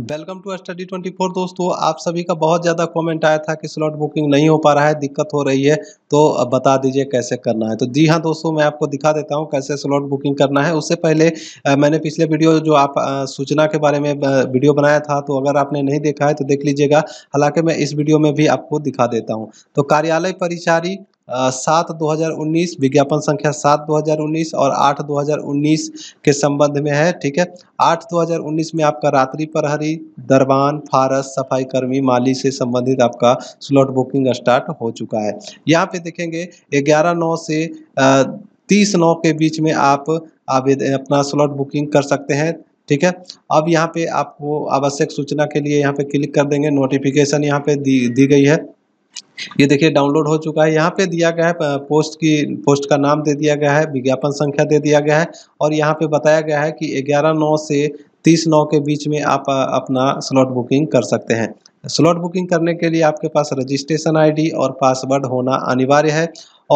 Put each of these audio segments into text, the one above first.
welcome to study 24 दोस्तों आप सभी का बहुत ज़्यादा कमेंट आया था कि स्लॉट बुकिंग नहीं हो पा रहा है दिक्कत हो रही है तो बता दीजिए कैसे करना है तो जी हाँ दोस्तों मैं आपको दिखा देता हूँ कैसे स्लॉट बुकिंग करना है उससे पहले आ, मैंने पिछले वीडियो जो आप सूचना के बारे में वीडियो बनाया था तो अगर आपने नहीं देखा है तो देख लीजिएगा हालांकि मैं इस वीडियो में भी आपको दिखा देता हूँ तो कार्यालय परिचारी सात दो हज़ार उन्नीस विज्ञापन संख्या सात दो हज़ार उन्नीस और आठ दो हज़ार उन्नीस के संबंध में है ठीक है आठ दो हज़ार उन्नीस में आपका रात्रि प्रहरी दरबान फारस सफाई कर्मी माली से संबंधित आपका स्लॉट बुकिंग स्टार्ट हो चुका है यहाँ पे देखेंगे ग्यारह नौ से तीस नौ के बीच में आप आवेदन अपना स्लॉट बुकिंग कर सकते हैं ठीक है अब यहाँ पे आपको आवश्यक सूचना के लिए यहाँ पे क्लिक कर देंगे नोटिफिकेशन यहाँ पे दी दी गई है ये देखिए डाउनलोड हो चुका है यहाँ पे दिया गया है पोस्ट की पोस्ट का नाम दे दिया गया है विज्ञापन संख्या दे दिया गया है और यहाँ पे बताया गया है कि ग्यारह नौ से तीस नौ के बीच में आप अपना स्लॉट बुकिंग कर सकते हैं स्लॉट बुकिंग करने के लिए आपके पास रजिस्ट्रेशन आईडी और पासवर्ड होना अनिवार्य है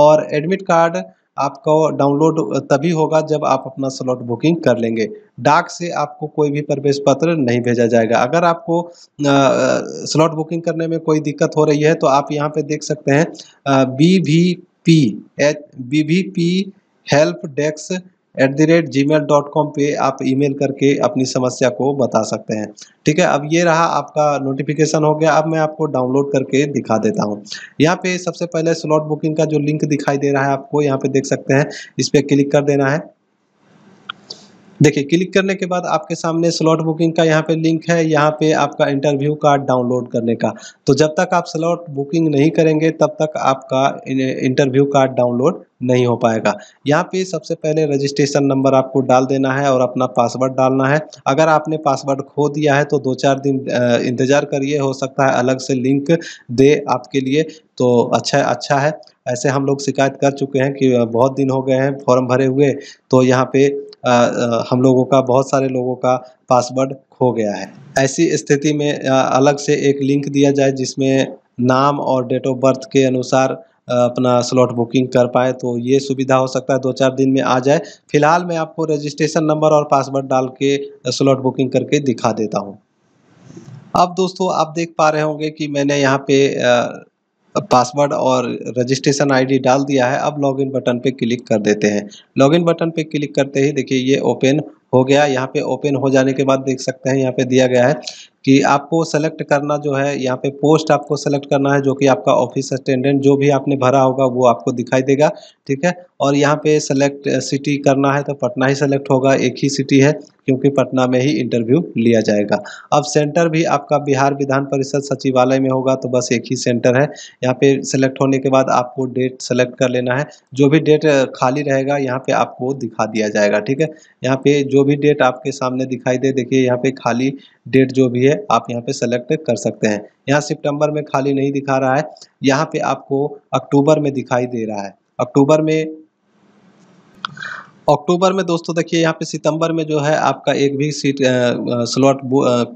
और एडमिट कार्ड आपको डाउनलोड तभी होगा जब आप अपना स्लॉट बुकिंग कर लेंगे डाक से आपको कोई भी प्रवेश पत्र नहीं भेजा जाएगा अगर आपको स्लॉट बुकिंग करने में कोई दिक्कत हो रही है तो आप यहाँ पे देख सकते हैं B V P H B V P help desk at the rate gmail dot com पर आप ई मेल करके अपनी समस्या को बता सकते हैं ठीक है अब ये रहा आपका नोटिफिकेशन हो गया अब मैं आपको डाउनलोड करके दिखा देता हूँ यहाँ पे सबसे पहले स्लॉट बुकिंग का जो लिंक दिखाई दे रहा है आपको यहाँ पे देख सकते हैं इस पर क्लिक कर देना है देखिए क्लिक करने के बाद आपके सामने स्लॉट बुकिंग का यहाँ पे लिंक है यहाँ पे आपका इंटरव्यू कार्ड डाउनलोड करने का तो जब तक आप स्लॉट बुकिंग नहीं करेंगे तब तक आपका इंटरव्यू कार्ड डाउनलोड नहीं हो पाएगा यहाँ पे सबसे पहले रजिस्ट्रेशन नंबर आपको डाल देना है और अपना पासवर्ड डालना है अगर आपने पासवर्ड खो दिया है तो दो चार दिन इंतज़ार करिए हो सकता है अलग से लिंक दे आपके लिए तो अच्छा अच्छा है ऐसे हम लोग शिकायत कर चुके हैं कि बहुत दिन हो गए हैं फॉर्म भरे हुए तो यहाँ पे हम लोगों का बहुत सारे लोगों का पासवर्ड खो गया है ऐसी स्थिति में अलग से एक लिंक दिया जाए जिसमें नाम और डेट ऑफ बर्थ के अनुसार अपना स्लॉट बुकिंग कर पाए तो ये सुविधा हो सकता है दो चार दिन में आ जाए फिलहाल मैं आपको रजिस्ट्रेशन नंबर और पासवर्ड डाल के स्लॉट बुकिंग करके दिखा देता हूँ अब दोस्तों आप देख पा रहे होंगे कि मैंने यहाँ पे पासवर्ड और रजिस्ट्रेशन आईडी डाल दिया है अब लॉगिन बटन पे क्लिक कर देते हैं लॉगिन बटन पे क्लिक करते ही देखिए ये ओपन हो गया यहाँ पे ओपन हो जाने के बाद देख सकते हैं यहाँ पे दिया गया है कि आपको सेलेक्ट करना जो है यहाँ पे पोस्ट आपको सेलेक्ट करना है जो कि आपका ऑफिस अटेंडेंट जो भी आपने भरा होगा वो आपको दिखाई देगा ठीक है और यहाँ पे सेलेक्ट सिटी करना है तो पटना ही सेलेक्ट होगा एक ही सिटी है क्योंकि पटना में ही इंटरव्यू लिया जाएगा अब सेंटर भी आपका बिहार विधान परिषद सचिवालय में होगा तो बस एक ही सेंटर है यहाँ पे सेलेक्ट होने के बाद आपको डेट सेलेक्ट कर लेना है जो भी डेट खाली रहेगा यहाँ पे आपको दिखा दिया जाएगा ठीक है यहाँ पे जो भी डेट आपके सामने दिखाई दे देखिए यहाँ पे खाली डेट जो भी है आप यहाँ पे सेलेक्ट कर सकते हैं यहाँ सितंबर में खाली नहीं दिखा रहा है यहाँ पे आपको अक्टूबर में दिखाई दे रहा है अक्टूबर में अक्टूबर में दोस्तों देखिए यहाँ पे सितंबर में जो है आपका एक भी सीट स्लॉट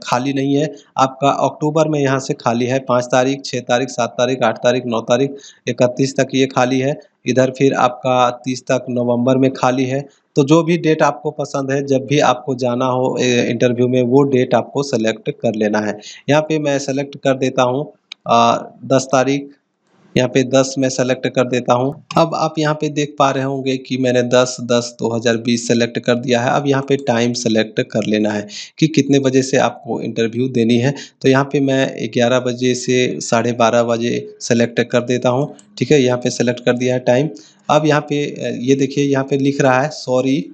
खाली नहीं है आपका अक्टूबर में यहाँ से खाली है पाँच तारीख छः तारीख सात तारीख आठ तारीख नौ तारीख इकतीस तक ये खाली है इधर फिर आपका तीस तक नवंबर में खाली है तो जो भी डेट आपको पसंद है जब भी आपको जाना हो इंटरव्यू में वो डेट आपको सेलेक्ट कर लेना है यहाँ पे मैं सेलेक्ट कर देता हूँ दस तारीख यहाँ पे 10 मैं सेलेक्ट कर देता हूँ अब आप यहाँ पे देख पा रहे होंगे कि मैंने 10 10 2020 सेलेक्ट कर दिया है अब यहाँ पे टाइम सेलेक्ट कर लेना है कि कितने बजे से आपको इंटरव्यू देनी है तो यहाँ पे मैं 11 बजे से साढ़े बारह बजे सेलेक्ट कर देता हूँ ठीक है यहाँ पे सेलेक्ट कर दिया है टाइम अब यहाँ पे ये देखिए यहाँ पे लिख रहा है sorry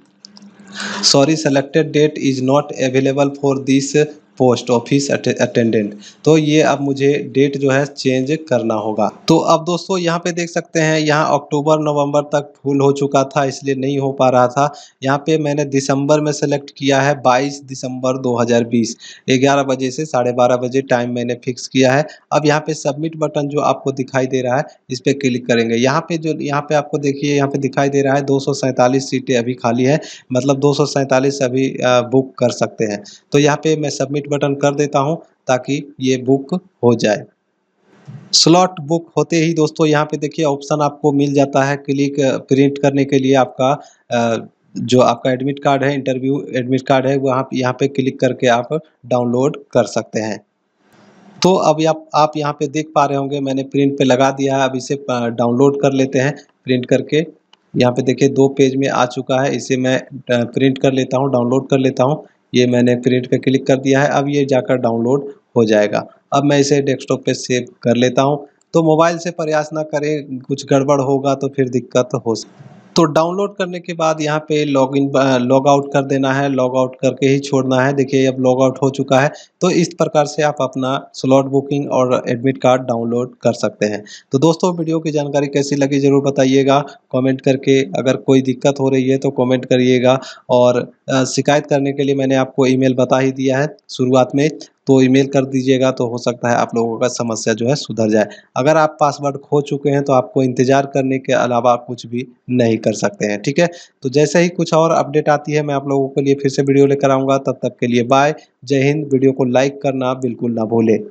sorry selected date is not available for this post office attendant तो ये अब मुझे डेट जो है चेंज करना होगा तो अब दोस्तों यहाँ पे देख सकते हैं यहाँ अक्टूबर नवंबर तक फुल हो चुका था इसलिए नहीं हो पा रहा था यहाँ पे मैंने दिसंबर में सेलेक्ट किया है 22 दिसंबर 2020 11 बजे से साढ़े बारह बजे टाइम मैंने फिक्स किया है अब यहाँ पे सबमिट बटन जो आपको दिखाई दे रहा है इस पर क्लिक करेंगे यहाँ पे जो यहाँ पे आपको देखिए यहाँ पे दिखाई दे रहा है दो सीटें अभी खाली है मतलब दो अभी बुक कर सकते हैं तो यहाँ पे मैं सबमिट सबमिट बटन कर देता हूं ताकि ये बुक हो जाए स्लॉट बुक होते ही दोस्तों यहाँ पे देखिए ऑप्शन आपको मिल जाता है क्लिक प्रिंट करने के लिए आपका जो आपका एडमिट कार्ड है इंटरव्यू एडमिट कार्ड है वहाँ यहाँ पे क्लिक करके आप डाउनलोड कर सकते हैं तो अब आप आप यहाँ पे देख पा रहे होंगे मैंने प्रिंट पे लगा दिया है अब इसे डाउनलोड कर लेते हैं प्रिंट करके यहाँ पे देखिए दो पेज में आ चुका है इसे मैं प्रिंट कर लेता हूँ डाउनलोड कर लेता हूँ ये मैंने प्रिंट पे क्लिक कर दिया है अब ये जाकर डाउनलोड हो जाएगा अब मैं इसे डेस्कटॉप पे सेव कर लेता हूँ तो मोबाइल से प्रयास ना करें कुछ गड़बड़ होगा तो फिर दिक्कत हो सकती तो डाउनलोड करने के बाद यहाँ पे लॉग इन लॉग आउट कर देना है लॉग आउट करके ही छोड़ना है देखिए अब लॉग आउट हो चुका है तो इस प्रकार से आप अपना स्लॉट बुकिंग और एडमिट कार्ड डाउनलोड कर सकते हैं तो दोस्तों वीडियो की जानकारी कैसी लगी ज़रूर बताइएगा कमेंट करके अगर कोई दिक्कत हो रही है तो कमेंट करिएगा और शिकायत करने के लिए मैंने आपको ईमेल बता ही दिया है शुरुआत में तो ईमेल कर दीजिएगा तो हो सकता है आप लोगों का समस्या जो है सुधर जाए अगर आप पासवर्ड खो चुके हैं तो आपको इंतज़ार करने के अलावा कुछ भी नहीं कर सकते हैं ठीक है तो जैसे ही कुछ और अपडेट आती है मैं आप लोगों के लिए फिर से वीडियो लेकर आऊँगा तब तक के लिए बाय जय हिंद वीडियो को लाइक करना बिल्कुल ना भूलें